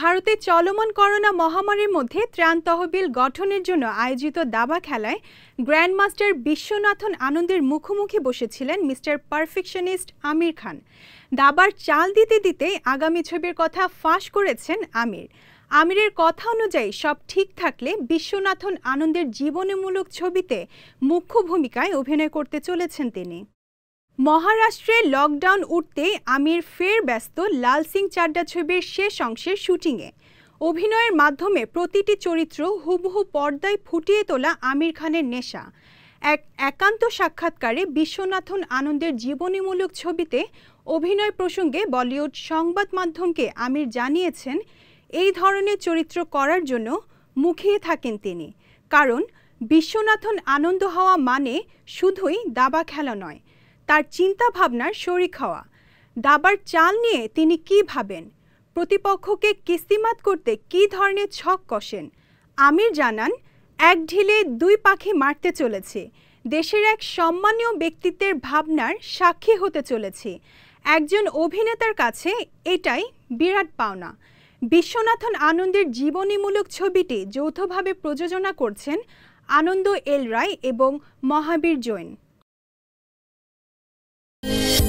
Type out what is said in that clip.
ভারতে চলমান করোনা মহামারীর মধ্যে ত্রাণ তহবিল গঠনের জন্য আয়োজিত দাবা খেলায় গ্র্যান্ডমাস্টার বিশ্বনাথন আনন্দের মুখোমুখি বসেছিলেন মিস্টার পারফেকশনিস্ট আমির খান দাবার চাল দিতে দিতে আগামী ছবির কথা ফাঁস করেছেন আমির আমিরের কথা অনুযায়ী সব ঠিক থাকলে বিশ্বনাথন আনন্দের জীবনীমূলক ছবিতে মুখ্য ভূমিকায় অভিনয় করতে চলেছেন তিনি মহারাষ্ট্রে লকডাউন উঠতে আমির ফের ব্যস্ত লাল সিং চাড্ডা ছবির শেষ অংশের শুটিংয়ে অভিনয়ের মাধ্যমে প্রতিটি চরিত্র হুবহু পর্দায় ফুটিয়ে তোলা আমির খানের নেশা এক একান্ত সাক্ষাৎকারে বিশ্বনাথন আনন্দের জীবনীমূলক ছবিতে অভিনয় প্রসঙ্গে বলিউড সংবাদ মাধ্যমকে আমির জানিয়েছেন এই ধরনের চরিত্র করার জন্য মুখিয়ে থাকেন তিনি কারণ বিশ্বনাথন আনন্দ হওয়া মানে শুধুই দাবা খেলা নয় তার চিন্তাভাবনার শরিক হওয়া দাবার চাল নিয়ে তিনি কি ভাবেন প্রতিপক্ষকে কিস্তিমাত করতে কি ধরনের ছক কষেন আমির জানান এক ঢিলে দুই পাখি মারতে চলেছে দেশের এক সম্মানীয় ব্যক্তিত্বের ভাবনার সাক্ষী হতে চলেছে একজন অভিনেতার কাছে এটাই বিরাট পাওনা বিশ্বনাথন আনন্দের জীবনীমূলক ছবিটি যৌথভাবে প্রযোজনা করছেন আনন্দ এল রায় এবং মহাবীর জৈন Thank you.